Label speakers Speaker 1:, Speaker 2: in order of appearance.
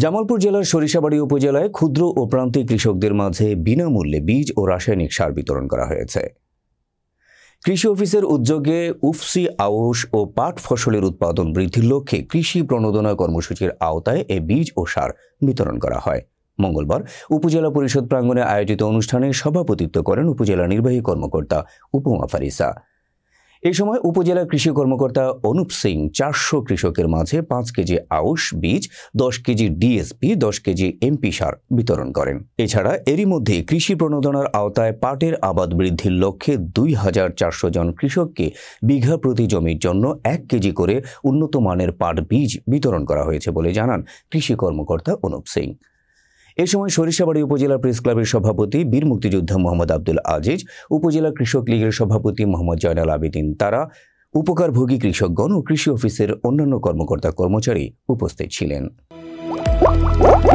Speaker 1: জামালপুর জেলার সরিষাবাড়ি উপজেলায় ক্ষুদ্র ও প্রান্তিক কৃষকদের মাঝে বিনামূল্যে বীজ ও রাসায়নিক সার বিতরণ করা হয়েছে কৃষি অফিসের উদ্যোগে উফসি আউস ও পাট ফসলের উৎপাদন বৃদ্ধির লক্ষ্যে কৃষি প্রণোদনা কর্মসূচির আওতায় এ বীজ ও সার বিতরণ করা হয় মঙ্গলবার উপজেলা পরিষদ প্রাঙ্গনে আয়োজিত অনুষ্ঠানে সভাপতিত্ব করেন উপজেলা নির্বাহী কর্মকর্তা উপমা ফারিসা এই সময় উপজেলা কৃষি কর্মকর্তা অনুপ সিং চারশো কৃষকের মাঝে পাঁচ কেজি আউশ বীজ দশ কেজি ডিএসপি দশ কেজি এমপি সার বিতরণ করেন এছাড়া এরই মধ্যে কৃষি প্রণোদনার আওতায় পাটের আবাদ বৃদ্ধির লক্ষ্যে দুই হাজার চারশো জন কৃষককে বিঘা প্রতি জমির জন্য এক কেজি করে উন্নত মানের পাট বীজ বিতরণ করা হয়েছে বলে জানান কৃষি কর্মকর্তা অনুপ সিং এ সময় সরিষাবাড়ি উপজেলা প্রেস ক্লাবের সভাপতি বীর মুক্তিযোদ্ধা মোহাম্মদ আব্দুল আজিজ উপজেলা কৃষক লীগের সভাপতি মোহাম্মদ জয়নাল আবেদিন তারা উপকারভোগী কৃষকগণ ও কৃষি অফিসের অন্যান্য কর্মকর্তা কর্মচারী উপস্থিত ছিলেন